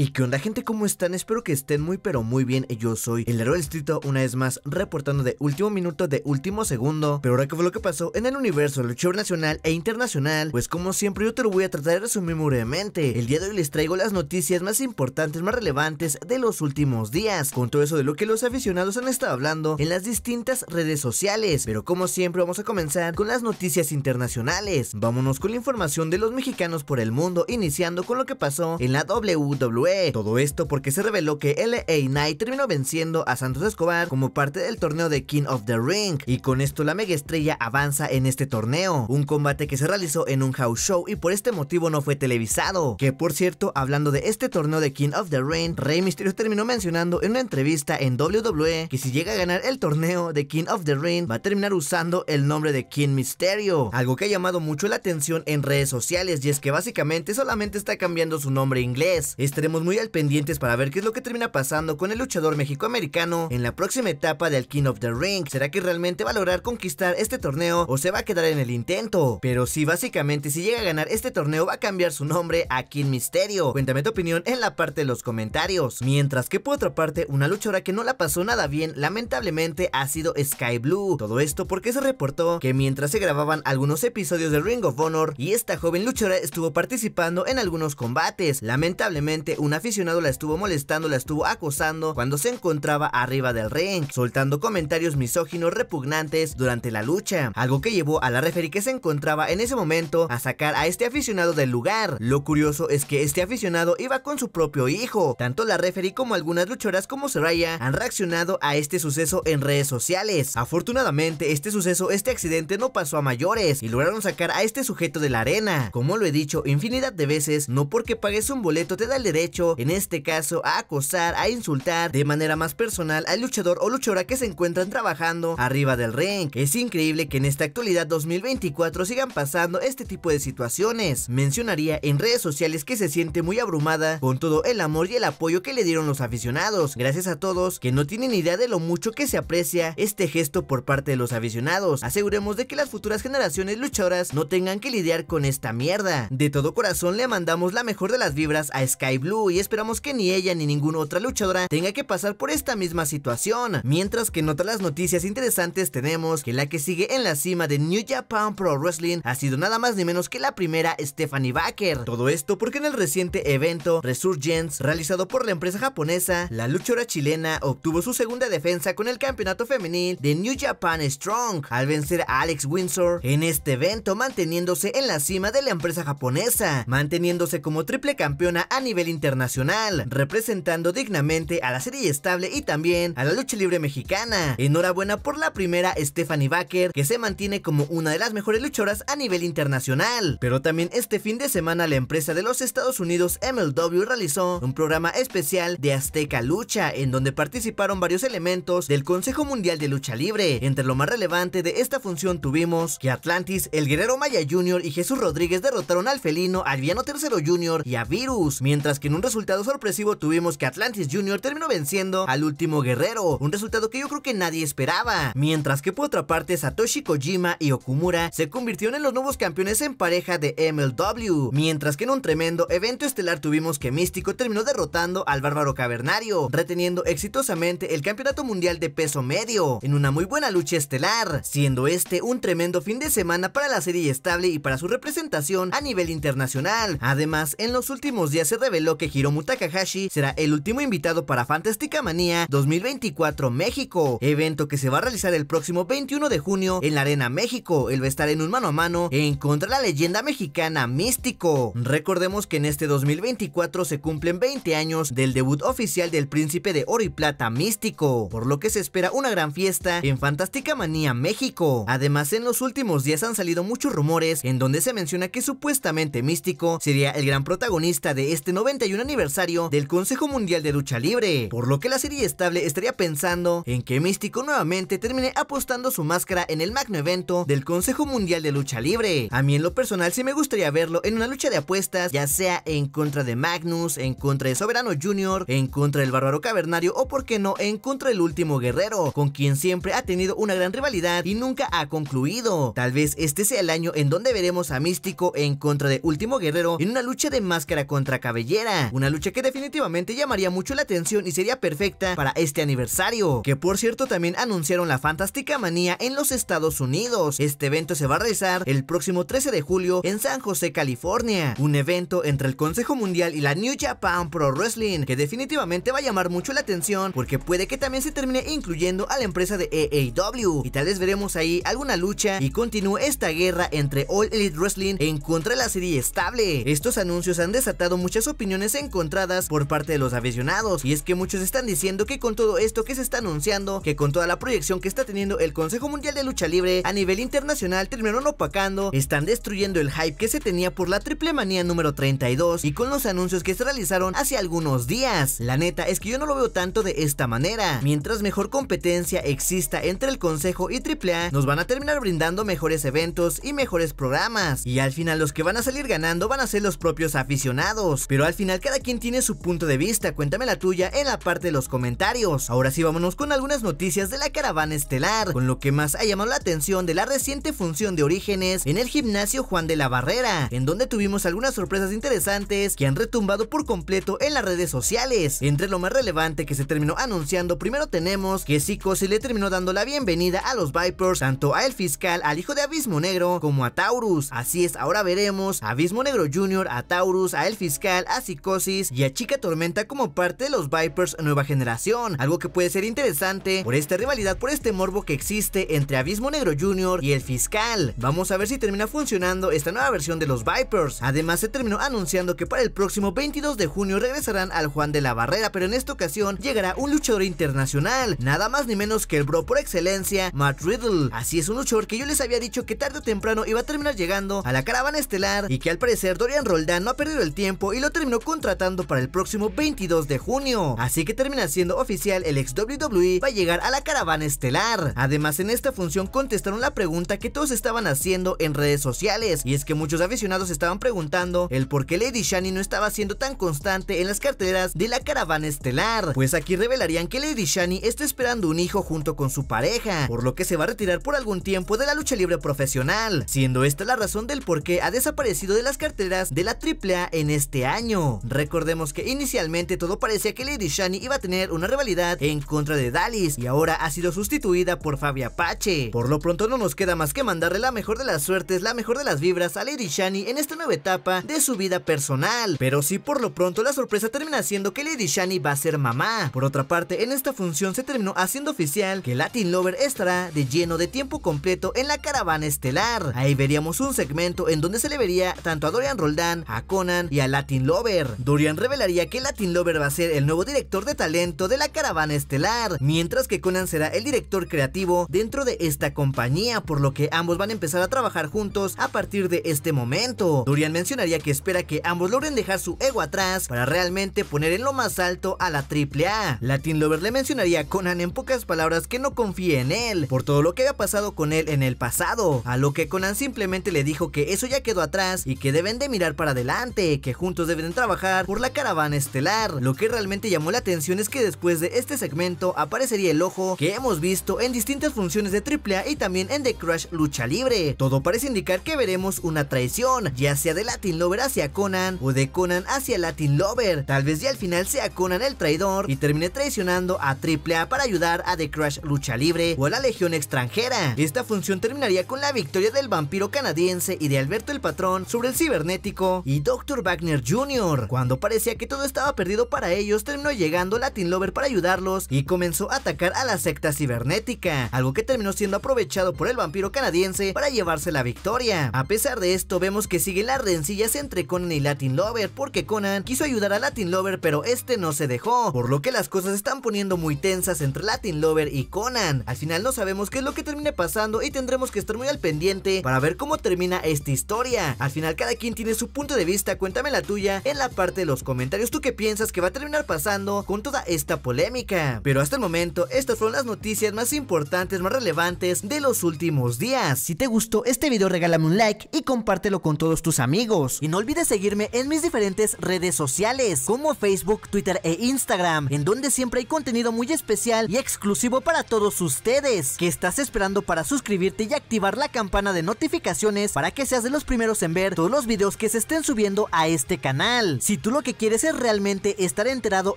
¿Y qué onda gente? ¿Cómo están? Espero que estén muy pero muy bien Yo soy el héroe del una vez más reportando de último minuto de último segundo Pero ahora que fue lo que pasó en el universo show nacional e internacional Pues como siempre yo te lo voy a tratar de resumir muy brevemente El día de hoy les traigo las noticias más importantes, más relevantes de los últimos días Con todo eso de lo que los aficionados han estado hablando en las distintas redes sociales Pero como siempre vamos a comenzar con las noticias internacionales Vámonos con la información de los mexicanos por el mundo iniciando con lo que pasó en la WWE todo esto porque se reveló que LA Knight terminó venciendo a Santos Escobar como parte del torneo de King of the Ring y con esto la mega estrella avanza en este torneo, un combate que se realizó en un house show y por este motivo no fue televisado. Que por cierto, hablando de este torneo de King of the Ring, Rey Mysterio terminó mencionando en una entrevista en WWE que si llega a ganar el torneo de King of the Ring va a terminar usando el nombre de King Mysterio, algo que ha llamado mucho la atención en redes sociales y es que básicamente solamente está cambiando su nombre inglés. Estaremos muy al pendientes para ver qué es lo que termina pasando con el luchador mexicoamericano en la próxima etapa del King of the Ring. ¿Será que realmente va a lograr conquistar este torneo o se va a quedar en el intento? Pero sí, básicamente, si llega a ganar este torneo va a cambiar su nombre a King Misterio. Cuéntame tu opinión en la parte de los comentarios. Mientras que por otra parte, una luchadora que no la pasó nada bien, lamentablemente, ha sido Sky Blue. Todo esto porque se reportó que mientras se grababan algunos episodios de Ring of Honor y esta joven luchadora estuvo participando en algunos combates. Lamentablemente, un un aficionado la estuvo molestando, la estuvo acosando cuando se encontraba arriba del ring, soltando comentarios misóginos repugnantes durante la lucha, algo que llevó a la referee que se encontraba en ese momento a sacar a este aficionado del lugar. Lo curioso es que este aficionado iba con su propio hijo. Tanto la referee como algunas luchadoras como seraya han reaccionado a este suceso en redes sociales. Afortunadamente, este suceso, este accidente no pasó a mayores y lograron sacar a este sujeto de la arena. Como lo he dicho infinidad de veces, no porque pagues un boleto te da el derecho hecho en este caso, a acosar, a insultar de manera más personal al luchador o luchadora que se encuentran trabajando arriba del ring. Es increíble que en esta actualidad 2024 sigan pasando este tipo de situaciones. Mencionaría en redes sociales que se siente muy abrumada con todo el amor y el apoyo que le dieron los aficionados. Gracias a todos que no tienen idea de lo mucho que se aprecia este gesto por parte de los aficionados. Aseguremos de que las futuras generaciones luchadoras no tengan que lidiar con esta mierda. De todo corazón le mandamos la mejor de las vibras a Sky Blue y esperamos que ni ella ni ninguna otra luchadora tenga que pasar por esta misma situación. Mientras que en otras noticias interesantes tenemos que la que sigue en la cima de New Japan Pro Wrestling ha sido nada más ni menos que la primera Stephanie Baker. Todo esto porque en el reciente evento Resurgence realizado por la empresa japonesa, la luchadora chilena obtuvo su segunda defensa con el campeonato femenil de New Japan Strong al vencer a Alex Windsor en este evento manteniéndose en la cima de la empresa japonesa, manteniéndose como triple campeona a nivel internacional internacional, representando dignamente a la serie estable y también a la lucha libre mexicana. Enhorabuena por la primera Stephanie Baker, que se mantiene como una de las mejores luchadoras a nivel internacional. Pero también este fin de semana la empresa de los Estados Unidos MLW realizó un programa especial de Azteca Lucha, en donde participaron varios elementos del Consejo Mundial de Lucha Libre. Entre lo más relevante de esta función tuvimos que Atlantis, el guerrero Maya Jr. y Jesús Rodríguez derrotaron al felino, al Viano Tercero Jr. y a Virus, mientras que en un resultado sorpresivo tuvimos que Atlantis Jr. terminó venciendo al último guerrero, un resultado que yo creo que nadie esperaba. Mientras que por otra parte Satoshi Kojima y Okumura se convirtieron en los nuevos campeones en pareja de MLW, mientras que en un tremendo evento estelar tuvimos que Místico terminó derrotando al bárbaro cavernario, reteniendo exitosamente el campeonato mundial de peso medio, en una muy buena lucha estelar, siendo este un tremendo fin de semana para la serie estable y para su representación a nivel internacional. Además, en los últimos días se reveló que Hiromu Takahashi será el último invitado para Fantástica Manía 2024 México, evento que se va a realizar el próximo 21 de junio en la Arena México. Él va a estar en un mano a mano en contra de la leyenda mexicana Místico. Recordemos que en este 2024 se cumplen 20 años del debut oficial del príncipe de oro y plata Místico, por lo que se espera una gran fiesta en Fantástica Manía México. Además, en los últimos días han salido muchos rumores en donde se menciona que supuestamente Místico sería el gran protagonista de este 91 aniversario del Consejo Mundial de Lucha Libre, por lo que la serie estable estaría pensando en que Místico nuevamente termine apostando su máscara en el magno evento del Consejo Mundial de Lucha Libre. A mí en lo personal sí me gustaría verlo en una lucha de apuestas, ya sea en contra de Magnus, en contra de Soberano Jr., en contra del Bárbaro Cavernario o por qué no en contra del Último Guerrero, con quien siempre ha tenido una gran rivalidad y nunca ha concluido. Tal vez este sea el año en donde veremos a Místico en contra de Último Guerrero en una lucha de máscara contra cabellera. Ah. una lucha que definitivamente llamaría mucho la atención y sería perfecta para este aniversario, que por cierto también anunciaron la Fantástica Manía en los Estados Unidos. Este evento se va a realizar el próximo 13 de julio en San José, California, un evento entre el Consejo Mundial y la New Japan Pro Wrestling, que definitivamente va a llamar mucho la atención porque puede que también se termine incluyendo a la empresa de AEW... y tal vez veremos ahí alguna lucha y continúe esta guerra entre All Elite Wrestling en contra de la serie estable. Estos anuncios han desatado muchas opiniones encontradas por parte de los aficionados. Y es que muchos están diciendo que con todo esto que se está anunciando, que con toda la proyección que está teniendo el Consejo Mundial de Lucha Libre a nivel internacional, terminaron opacando, están destruyendo el hype que se tenía por la triple manía número 32 y con los anuncios que se realizaron hace algunos días. La neta es que yo no lo veo tanto de esta manera. Mientras mejor competencia exista entre el Consejo y AAA, nos van a terminar brindando mejores eventos y mejores programas. Y al final los que van a salir ganando van a ser los propios aficionados. Pero al final cada quien tiene su punto de vista, cuéntame la tuya en la parte de los comentarios. Ahora sí, vámonos con algunas noticias de la caravana estelar, con lo que más ha llamado la atención de la reciente función de orígenes en el gimnasio Juan de la Barrera, en donde tuvimos algunas sorpresas interesantes que han retumbado por completo en las redes sociales. Entre lo más relevante que se terminó anunciando, primero tenemos que Zico se le terminó dando la bienvenida a los Vipers, tanto a el fiscal, al hijo de Abismo Negro, como a Taurus. Así es, ahora veremos a Abismo Negro Jr., a Taurus, a el fiscal, a Zico y a Chica Tormenta como parte de los Vipers Nueva Generación, algo que puede ser interesante por esta rivalidad, por este morbo que existe entre Abismo Negro Jr. y el fiscal. Vamos a ver si termina funcionando esta nueva versión de los Vipers. Además se terminó anunciando que para el próximo 22 de junio regresarán al Juan de la Barrera, pero en esta ocasión llegará un luchador internacional, nada más ni menos que el bro por excelencia, Matt Riddle. Así es un luchador que yo les había dicho que tarde o temprano iba a terminar llegando a la caravana estelar y que al parecer Dorian Roldán no ha perdido el tiempo y lo terminó con contratando para el próximo 22 de junio. Así que termina siendo oficial el ex WWE va a llegar a la caravana estelar. Además, en esta función contestaron la pregunta que todos estaban haciendo en redes sociales. Y es que muchos aficionados estaban preguntando el por qué Lady Shani no estaba siendo tan constante en las carteras de la caravana estelar. Pues aquí revelarían que Lady Shani está esperando un hijo junto con su pareja, por lo que se va a retirar por algún tiempo de la lucha libre profesional, siendo esta la razón del por qué ha desaparecido de las carteras de la AAA en este año. Recordemos que inicialmente todo parecía que Lady Shani iba a tener una rivalidad en contra de Dallas y ahora ha sido sustituida por Fabi Apache. Por lo pronto no nos queda más que mandarle la mejor de las suertes, la mejor de las vibras a Lady Shani en esta nueva etapa de su vida personal. Pero sí por lo pronto la sorpresa termina siendo que Lady Shani va a ser mamá. Por otra parte, en esta función se terminó haciendo oficial que Latin Lover estará de lleno de tiempo completo en la caravana estelar. Ahí veríamos un segmento en donde se le vería tanto a Dorian Roldán, a Conan y a Latin Lover. Dorian revelaría que Latin Lover va a ser el nuevo director de talento de la caravana estelar, mientras que Conan será el director creativo dentro de esta compañía, por lo que ambos van a empezar a trabajar juntos a partir de este momento. Dorian mencionaría que espera que ambos logren dejar su ego atrás para realmente poner en lo más alto a la AAA. Latin Lover le mencionaría a Conan en pocas palabras que no confíe en él, por todo lo que había pasado con él en el pasado, a lo que Conan simplemente le dijo que eso ya quedó atrás y que deben de mirar para adelante, que juntos deben trabajar por la caravana estelar. Lo que realmente llamó la atención es que después de este segmento aparecería el ojo que hemos visto en distintas funciones de AAA y también en The Crash Lucha Libre. Todo parece indicar que veremos una traición, ya sea de Latin Lover hacia Conan o de Conan hacia Latin Lover. Tal vez ya al final sea Conan el traidor y termine traicionando a AAA para ayudar a The Crash Lucha Libre o a la Legión Extranjera. Esta función terminaría con la victoria del vampiro canadiense y de Alberto el Patrón sobre el cibernético y Dr. Wagner Jr. Cuando parecía que todo estaba perdido para ellos, terminó llegando Latin Lover para ayudarlos y comenzó a atacar a la secta cibernética, algo que terminó siendo aprovechado por el vampiro canadiense para llevarse la victoria. A pesar de esto, vemos que siguen las rencillas entre Conan y Latin Lover, porque Conan quiso ayudar a Latin Lover, pero este no se dejó, por lo que las cosas están poniendo muy tensas entre Latin Lover y Conan. Al final no sabemos qué es lo que termine pasando y tendremos que estar muy al pendiente para ver cómo termina esta historia. Al final cada quien tiene su punto de vista, cuéntame la tuya en la parte de los comentarios tú qué piensas que va a terminar pasando con toda esta polémica. Pero hasta el momento, estas fueron las noticias más importantes, más relevantes de los últimos días. Si te gustó este video, regálame un like y compártelo con todos tus amigos. Y no olvides seguirme en mis diferentes redes sociales, como Facebook, Twitter e Instagram, en donde siempre hay contenido muy especial y exclusivo para todos ustedes. que estás esperando para suscribirte y activar la campana de notificaciones para que seas de los primeros en ver todos los videos que se estén subiendo a este canal? Si tú lo que quieres es realmente estar enterado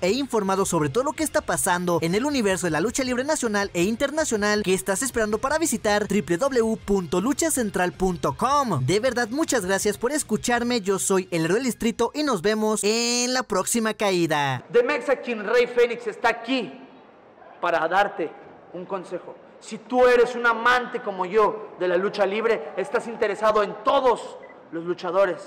e informado sobre todo lo que está pasando en el universo de la lucha libre nacional e internacional que estás esperando para visitar www.luchacentral.com. De verdad, muchas gracias por escucharme. Yo soy el héroe y nos vemos en la próxima caída. The Mexican Rey Fénix está aquí para darte un consejo. Si tú eres un amante como yo de la lucha libre, estás interesado en todos los luchadores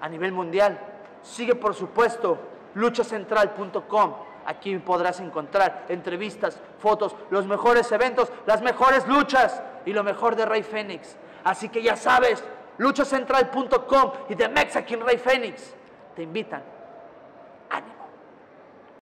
a nivel mundial Sigue, por supuesto, luchacentral.com. Aquí podrás encontrar entrevistas, fotos, los mejores eventos, las mejores luchas y lo mejor de Rey Fénix. Así que ya sabes, luchacentral.com y de Mexican Rey Fénix te invitan